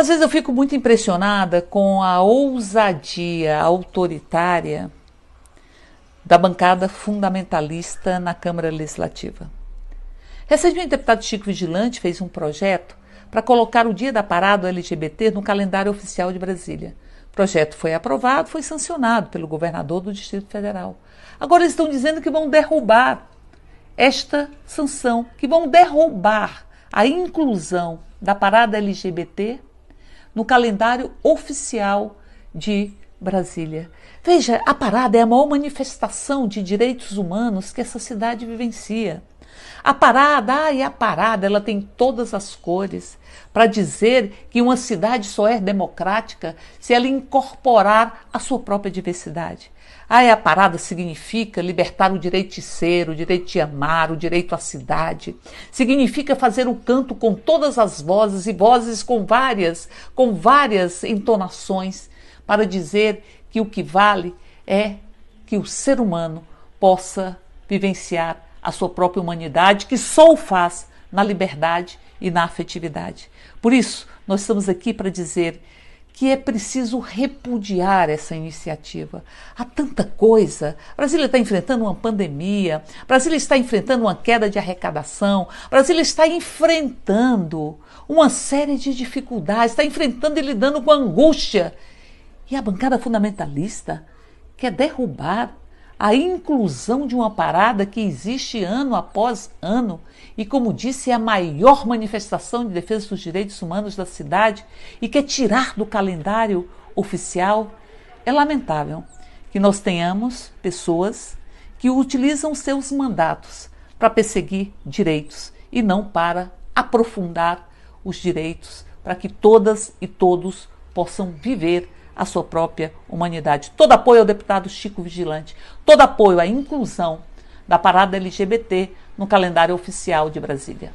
Às vezes eu fico muito impressionada com a ousadia autoritária da bancada fundamentalista na Câmara Legislativa. Recentemente, o deputado Chico Vigilante fez um projeto para colocar o Dia da Parada LGBT no calendário oficial de Brasília. O projeto foi aprovado, foi sancionado pelo governador do Distrito Federal. Agora eles estão dizendo que vão derrubar esta sanção, que vão derrubar a inclusão da parada LGBT no calendário oficial de Brasília. Veja, a parada é a maior manifestação de direitos humanos que essa cidade vivencia. A parada, ai, a parada, ela tem todas as cores para dizer que uma cidade só é democrática se ela incorporar a sua própria diversidade. Ai, a parada significa libertar o direito de ser, o direito de amar, o direito à cidade. Significa fazer o canto com todas as vozes e vozes com várias, com várias entonações para dizer que o que vale é que o ser humano possa vivenciar a sua própria humanidade, que só o faz na liberdade e na afetividade. Por isso, nós estamos aqui para dizer que é preciso repudiar essa iniciativa. Há tanta coisa. Brasília está enfrentando uma pandemia, Brasília está enfrentando uma queda de arrecadação, Brasília está enfrentando uma série de dificuldades, está enfrentando e lidando com a angústia e a bancada fundamentalista quer derrubar a inclusão de uma parada que existe ano após ano e, como disse, é a maior manifestação de defesa dos direitos humanos da cidade e quer tirar do calendário oficial. É lamentável que nós tenhamos pessoas que utilizam seus mandatos para perseguir direitos e não para aprofundar os direitos para que todas e todos possam viver a sua própria humanidade. Todo apoio ao deputado Chico Vigilante, todo apoio à inclusão da parada LGBT no calendário oficial de Brasília.